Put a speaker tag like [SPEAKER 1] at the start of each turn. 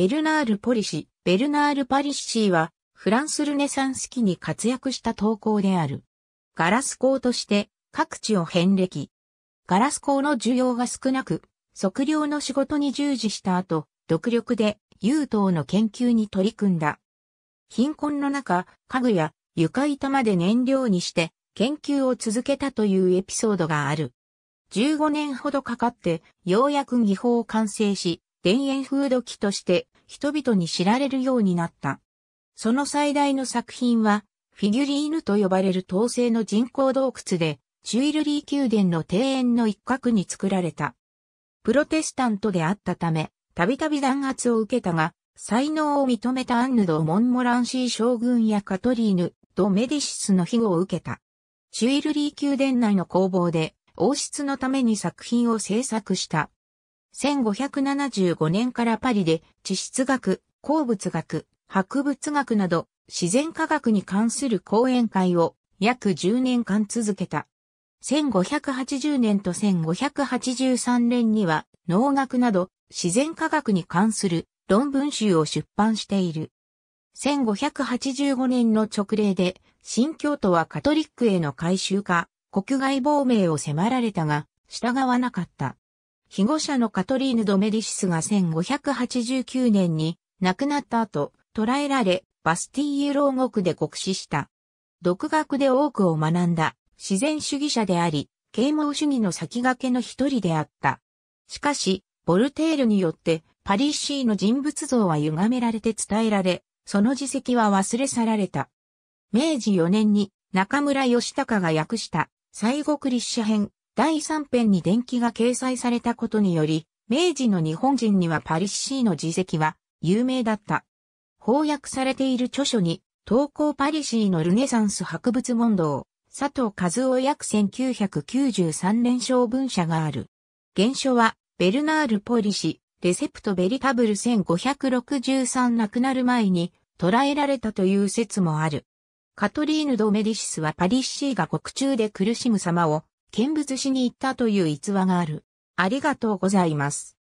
[SPEAKER 1] ベルナール・ポリシ、ベルナール・パリッシーは、フランスルネサンス期に活躍した陶工である。ガラス工として、各地を遍歴。ガラス工の需要が少なく、測量の仕事に従事した後、独力で、優等の研究に取り組んだ。貧困の中、家具や床板まで燃料にして、研究を続けたというエピソードがある。15年ほどかかって、ようやく技法を完成し、田園風土器として人々に知られるようになった。その最大の作品は、フィギュリーヌと呼ばれる統制の人工洞窟で、チュイルリー宮殿の庭園の一角に作られた。プロテスタントであったため、たびたび弾圧を受けたが、才能を認めたアンヌド・モンモランシー将軍やカトリーヌ、ド・メディシスの庇護を受けた。チュイルリー宮殿内の工房で、王室のために作品を制作した。1575年からパリで地質学、鉱物学、博物学など自然科学に関する講演会を約10年間続けた。1580年と1583年には農学など自然科学に関する論文集を出版している。1585年の直令で新京都はカトリックへの改修化、国外亡命を迫られたが、従わなかった。被護者のカトリーヌ・ドメディシスが1589年に亡くなった後、捕らえられ、バスティーユ牢獄で獄死した。独学で多くを学んだ自然主義者であり、啓蒙主義の先駆けの一人であった。しかし、ボルテールによってパリッシーの人物像は歪められて伝えられ、その自責は忘れ去られた。明治4年に中村義隆が訳した西国立社編第3編に伝記が掲載されたことにより、明治の日本人にはパリッシーの自責は有名だった。翻訳されている著書に、東高パリシーのルネサンス博物問答、佐藤和夫約1993年勝文社がある。原書は、ベルナール・ポリシ、レセプト・ベリタブル1563亡くなる前に、捉えられたという説もある。カトリーヌ・ド・メディシスはパリッシーが国中で苦しむ様を見物しに行ったという逸話がある。ありがとうございます。